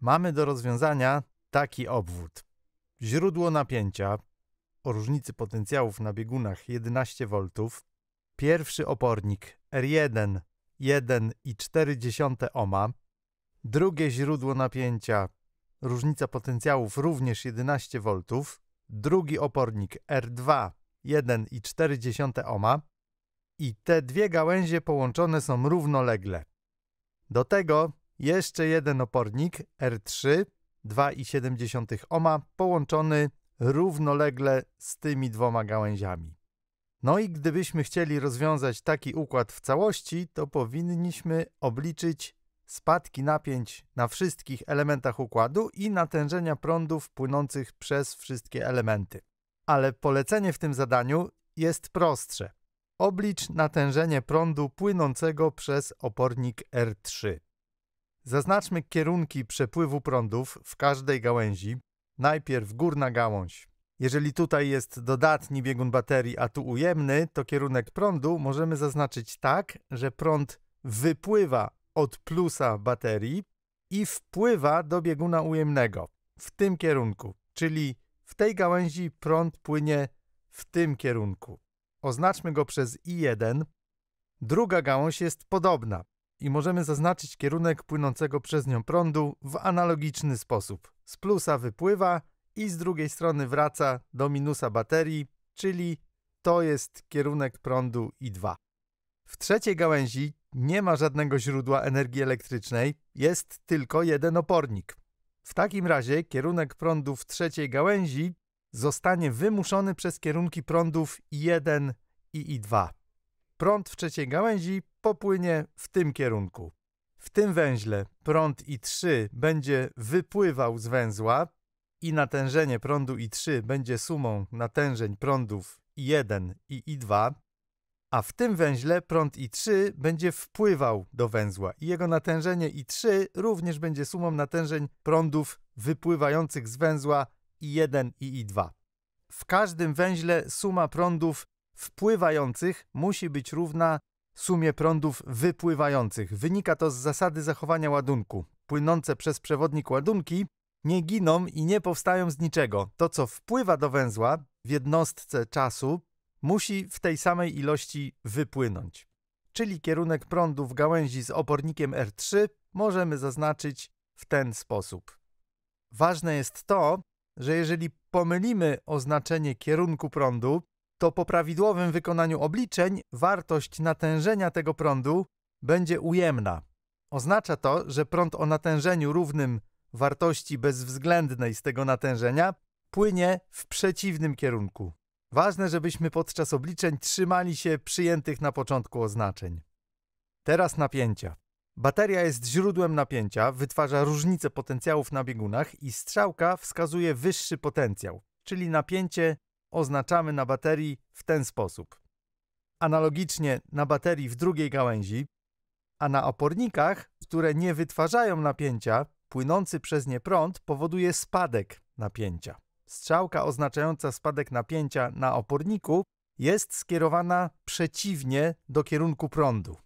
Mamy do rozwiązania taki obwód. Źródło napięcia o różnicy potencjałów na biegunach 11 V, pierwszy opornik R1 1,4 ohma, drugie źródło napięcia różnica potencjałów również 11 V, drugi opornik R2 1,4 ohma i te dwie gałęzie połączone są równolegle. Do tego jeszcze jeden opornik R3 2,7 ohma połączony równolegle z tymi dwoma gałęziami. No i gdybyśmy chcieli rozwiązać taki układ w całości, to powinniśmy obliczyć spadki napięć na wszystkich elementach układu i natężenia prądów płynących przez wszystkie elementy. Ale polecenie w tym zadaniu jest prostsze. Oblicz natężenie prądu płynącego przez opornik R3. Zaznaczmy kierunki przepływu prądów w każdej gałęzi. Najpierw górna gałąź. Jeżeli tutaj jest dodatni biegun baterii, a tu ujemny, to kierunek prądu możemy zaznaczyć tak, że prąd wypływa od plusa baterii i wpływa do bieguna ujemnego w tym kierunku, czyli w tej gałęzi prąd płynie w tym kierunku. Oznaczmy go przez I1. Druga gałąź jest podobna i możemy zaznaczyć kierunek płynącego przez nią prądu w analogiczny sposób. Z plusa wypływa i z drugiej strony wraca do minusa baterii, czyli to jest kierunek prądu I2. W trzeciej gałęzi nie ma żadnego źródła energii elektrycznej, jest tylko jeden opornik. W takim razie kierunek prądu w trzeciej gałęzi zostanie wymuszony przez kierunki prądów I1 i I2 prąd w trzeciej gałęzi popłynie w tym kierunku. W tym węźle prąd I3 będzie wypływał z węzła i natężenie prądu I3 będzie sumą natężeń prądów I1 i I2, a w tym węźle prąd I3 będzie wpływał do węzła i jego natężenie I3 również będzie sumą natężeń prądów wypływających z węzła I1 i I2. W każdym węźle suma prądów wpływających musi być równa sumie prądów wypływających. Wynika to z zasady zachowania ładunku. Płynące przez przewodnik ładunki nie giną i nie powstają z niczego. To, co wpływa do węzła w jednostce czasu, musi w tej samej ilości wypłynąć. Czyli kierunek prądu w gałęzi z opornikiem R3 możemy zaznaczyć w ten sposób. Ważne jest to, że jeżeli pomylimy oznaczenie kierunku prądu to po prawidłowym wykonaniu obliczeń wartość natężenia tego prądu będzie ujemna. Oznacza to, że prąd o natężeniu równym wartości bezwzględnej z tego natężenia płynie w przeciwnym kierunku. Ważne, żebyśmy podczas obliczeń trzymali się przyjętych na początku oznaczeń. Teraz napięcia. Bateria jest źródłem napięcia, wytwarza różnice potencjałów na biegunach i strzałka wskazuje wyższy potencjał, czyli napięcie oznaczamy na baterii w ten sposób. Analogicznie na baterii w drugiej gałęzi, a na opornikach, które nie wytwarzają napięcia, płynący przez nie prąd powoduje spadek napięcia. Strzałka oznaczająca spadek napięcia na oporniku jest skierowana przeciwnie do kierunku prądu.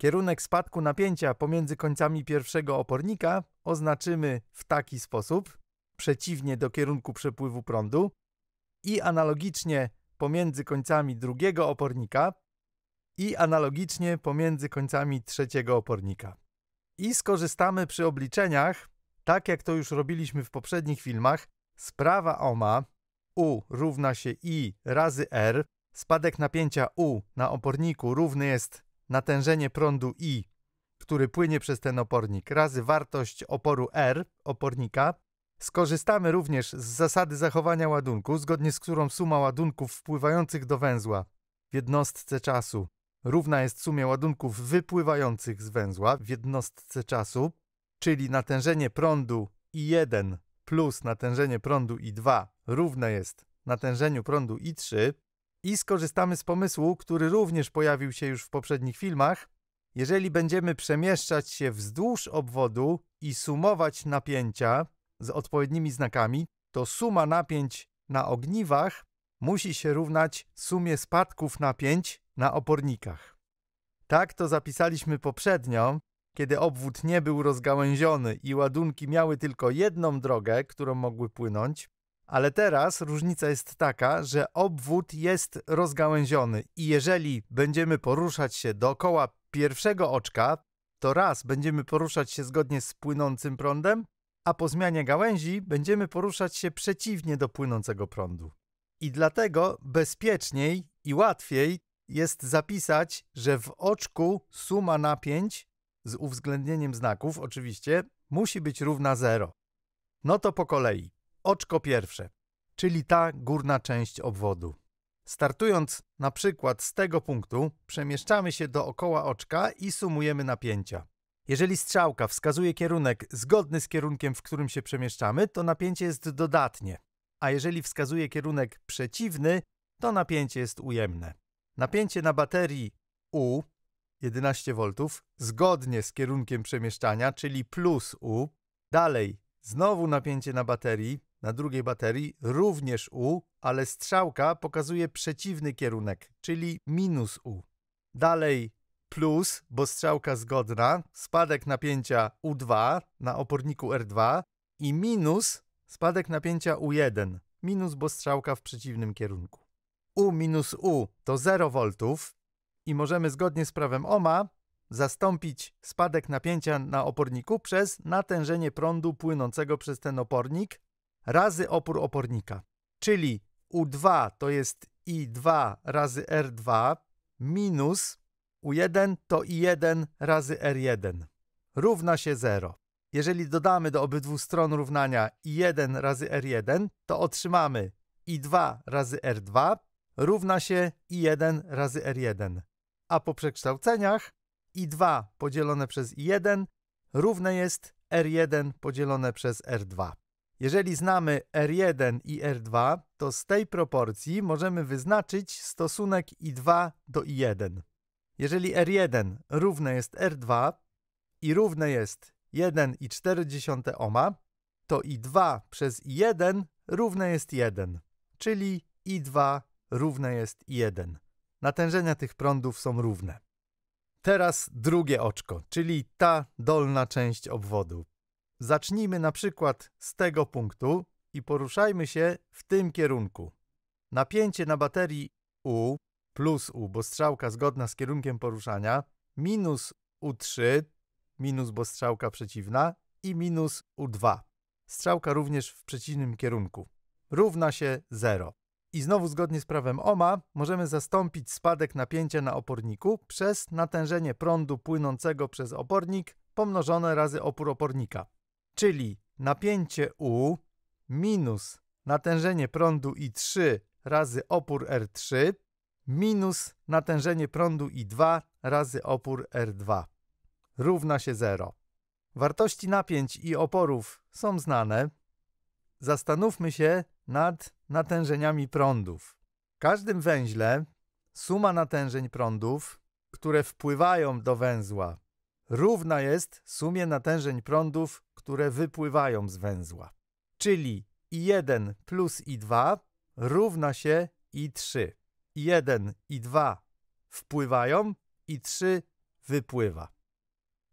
Kierunek spadku napięcia pomiędzy końcami pierwszego opornika oznaczymy w taki sposób, przeciwnie do kierunku przepływu prądu, i analogicznie pomiędzy końcami drugiego opornika i analogicznie pomiędzy końcami trzeciego opornika. I skorzystamy przy obliczeniach, tak jak to już robiliśmy w poprzednich filmach, sprawa OMA U równa się I razy R, spadek napięcia U na oporniku równy jest natężenie prądu I, który płynie przez ten opornik, razy wartość oporu R opornika Skorzystamy również z zasady zachowania ładunku, zgodnie z którą suma ładunków wpływających do węzła w jednostce czasu równa jest sumie ładunków wypływających z węzła w jednostce czasu, czyli natężenie prądu I1 plus natężenie prądu I2 równe jest natężeniu prądu I3 i skorzystamy z pomysłu, który również pojawił się już w poprzednich filmach. Jeżeli będziemy przemieszczać się wzdłuż obwodu i sumować napięcia, z odpowiednimi znakami, to suma napięć na ogniwach musi się równać sumie spadków napięć na opornikach. Tak to zapisaliśmy poprzednio, kiedy obwód nie był rozgałęziony i ładunki miały tylko jedną drogę, którą mogły płynąć, ale teraz różnica jest taka, że obwód jest rozgałęziony i jeżeli będziemy poruszać się dookoła pierwszego oczka, to raz będziemy poruszać się zgodnie z płynącym prądem, a po zmianie gałęzi będziemy poruszać się przeciwnie do płynącego prądu. I dlatego bezpieczniej i łatwiej jest zapisać, że w oczku suma napięć, z uwzględnieniem znaków oczywiście, musi być równa 0. No to po kolei. Oczko pierwsze, czyli ta górna część obwodu. Startując na przykład z tego punktu, przemieszczamy się dookoła oczka i sumujemy napięcia. Jeżeli strzałka wskazuje kierunek zgodny z kierunkiem, w którym się przemieszczamy, to napięcie jest dodatnie, a jeżeli wskazuje kierunek przeciwny, to napięcie jest ujemne. Napięcie na baterii U 11V zgodnie z kierunkiem przemieszczania, czyli plus U. Dalej znowu napięcie na baterii, na drugiej baterii również U, ale strzałka pokazuje przeciwny kierunek, czyli minus U. Dalej plus, bo strzałka zgodna, spadek napięcia U2 na oporniku R2 i minus spadek napięcia U1, minus, bo strzałka w przeciwnym kierunku. U minus U to 0 V i możemy zgodnie z prawem Ohma zastąpić spadek napięcia na oporniku przez natężenie prądu płynącego przez ten opornik razy opór opornika. Czyli U2 to jest I2 razy R2 minus u1 to I1 razy R1 równa się 0. Jeżeli dodamy do obydwu stron równania I1 razy R1, to otrzymamy I2 razy R2 równa się I1 razy R1. A po przekształceniach I2 podzielone przez I1 równe jest R1 podzielone przez R2. Jeżeli znamy R1 i R2, to z tej proporcji możemy wyznaczyć stosunek I2 do I1. Jeżeli R1 równe jest R2 i równe jest 1,4 ohma, to I2 przez I1 równe jest 1, czyli I2 równe jest 1. Natężenia tych prądów są równe. Teraz drugie oczko, czyli ta dolna część obwodu. Zacznijmy na przykład z tego punktu i poruszajmy się w tym kierunku. Napięcie na baterii U plus U, bo strzałka zgodna z kierunkiem poruszania, minus U3, minus bo strzałka przeciwna i minus U2. Strzałka również w przeciwnym kierunku. Równa się 0. I znowu zgodnie z prawem OMA możemy zastąpić spadek napięcia na oporniku przez natężenie prądu płynącego przez opornik pomnożone razy opór opornika. Czyli napięcie U minus natężenie prądu I3 razy opór R3 minus natężenie prądu I2 razy opór R2 równa się 0. Wartości napięć i oporów są znane. Zastanówmy się nad natężeniami prądów. W każdym węźle suma natężeń prądów, które wpływają do węzła, równa jest sumie natężeń prądów, które wypływają z węzła. Czyli I1 plus I2 równa się I3. 1 i 2 wpływają i 3 wypływa.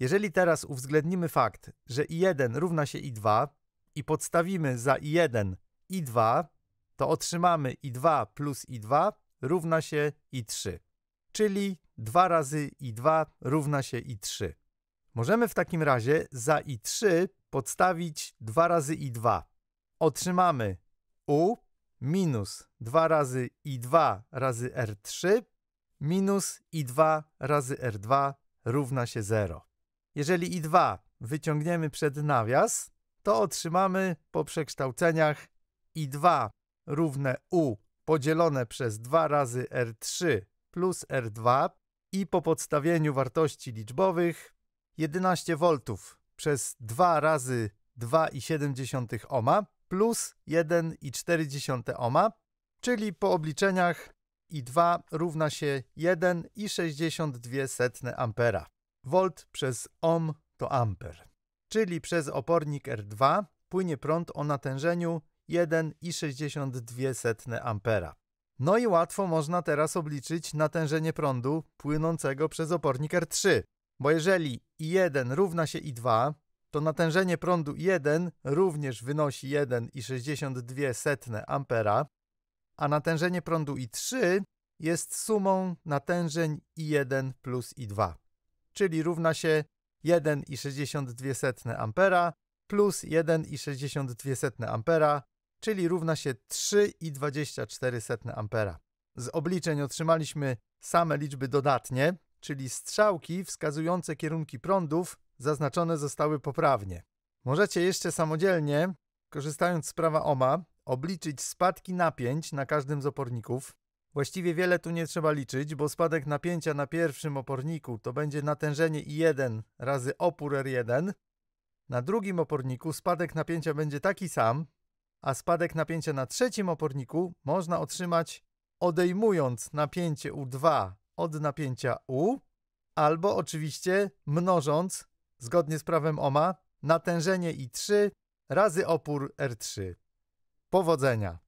Jeżeli teraz uwzględnimy fakt, że i1 równa się i2 i podstawimy za i1 i2, to otrzymamy i2 plus i2 równa się i3, czyli 2 razy i2 równa się i3. Możemy w takim razie za i3 podstawić 2 razy i2. Otrzymamy u minus 2 razy i2 razy r3 minus i2 razy r2 równa się 0. Jeżeli i2 wyciągniemy przed nawias, to otrzymamy po przekształceniach i2 równe u podzielone przez 2 razy r3 plus r2 i po podstawieniu wartości liczbowych 11 V przez 2 razy 2,7 ohma plus 1,4 ohma, czyli po obliczeniach I2 równa się 1,62 ampera. Volt przez ohm to amper, czyli przez opornik R2 płynie prąd o natężeniu 1,62 ampera. No i łatwo można teraz obliczyć natężenie prądu płynącego przez opornik R3, bo jeżeli I1 równa się I2, to natężenie prądu 1 również wynosi 1,62 ampera, a natężenie prądu I3 jest sumą natężeń I1 plus I2, czyli równa się 1,62 ampera plus 1,62 ampera, czyli równa się 3,24 ampera. Z obliczeń otrzymaliśmy same liczby dodatnie, czyli strzałki wskazujące kierunki prądów zaznaczone zostały poprawnie. Możecie jeszcze samodzielnie, korzystając z prawa OMA, obliczyć spadki napięć na każdym z oporników. Właściwie wiele tu nie trzeba liczyć, bo spadek napięcia na pierwszym oporniku to będzie natężenie I1 razy opór R1. Na drugim oporniku spadek napięcia będzie taki sam, a spadek napięcia na trzecim oporniku można otrzymać odejmując napięcie U2 od napięcia U, albo oczywiście mnożąc zgodnie z prawem OMA, natężenie I3 razy opór R3. Powodzenia!